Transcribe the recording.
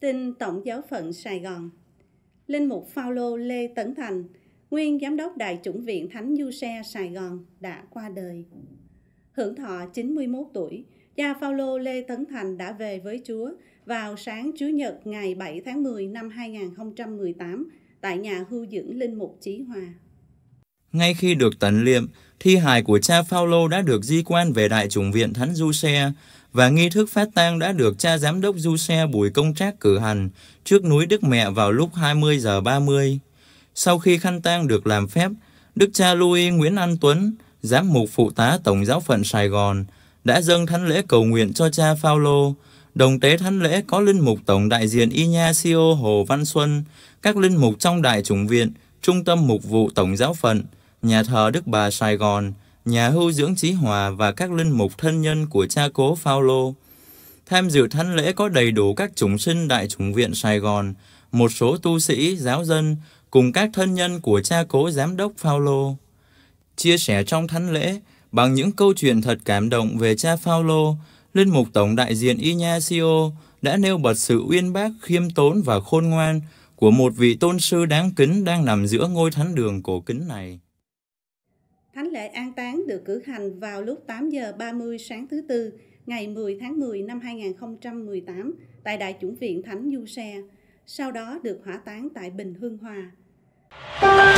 Tin Tổng giáo phận Sài Gòn Linh mục Phaolô Lê Tấn Thành, nguyên giám đốc Đại chủng viện Thánh Du Xe Sài Gòn đã qua đời. Hưởng thọ 91 tuổi, cha Phaolô Lê Tấn Thành đã về với Chúa vào sáng Chúa Nhật ngày 7 tháng 10 năm 2018 tại nhà hưu dưỡng Linh mục Chí Hòa. Ngay khi được tấn liệm, thi hài của cha Phaolô đã được di quan về Đại chủng viện Thánh Du Xe và nghi thức phát tang đã được cha giám đốc Du Xe Bùi Công Trác cử hành trước núi Đức Mẹ vào lúc 20 giờ 30. Sau khi khăn tang được làm phép, Đức cha Louis Nguyễn An Tuấn, giám mục phụ tá Tổng giáo phận Sài Gòn, đã dâng thánh lễ cầu nguyện cho cha Phaolô. Đồng tế thánh lễ có linh mục tổng đại diện Ignacio Hồ Văn Xuân, các linh mục trong đại chủng viện, trung tâm mục vụ tổng giáo phận, nhà thờ Đức Bà Sài Gòn, nhà hưu dưỡng Chí Hòa và các linh mục thân nhân của cha cố Phaolô. Tham dự thánh lễ có đầy đủ các chúng sinh Đại chúng viện Sài Gòn, một số tu sĩ, giáo dân cùng các thân nhân của cha cố giám đốc Phaolô. Chia sẻ trong thánh lễ bằng những câu chuyện thật cảm động về cha Phaolô, linh mục tổng đại diện Ignacio đã nêu bật sự uyên bác, khiêm tốn và khôn ngoan của một vị tôn sư đáng kính đang nằm giữa ngôi thánh đường cổ kính này. Thánh lễ an táng được cử hành vào lúc 8 giờ 30 sáng thứ Tư, ngày 10 tháng 10 năm 2018 tại Đại chủng viện Thánh Du Xe, sau đó được hỏa táng tại Bình Hương Hòa.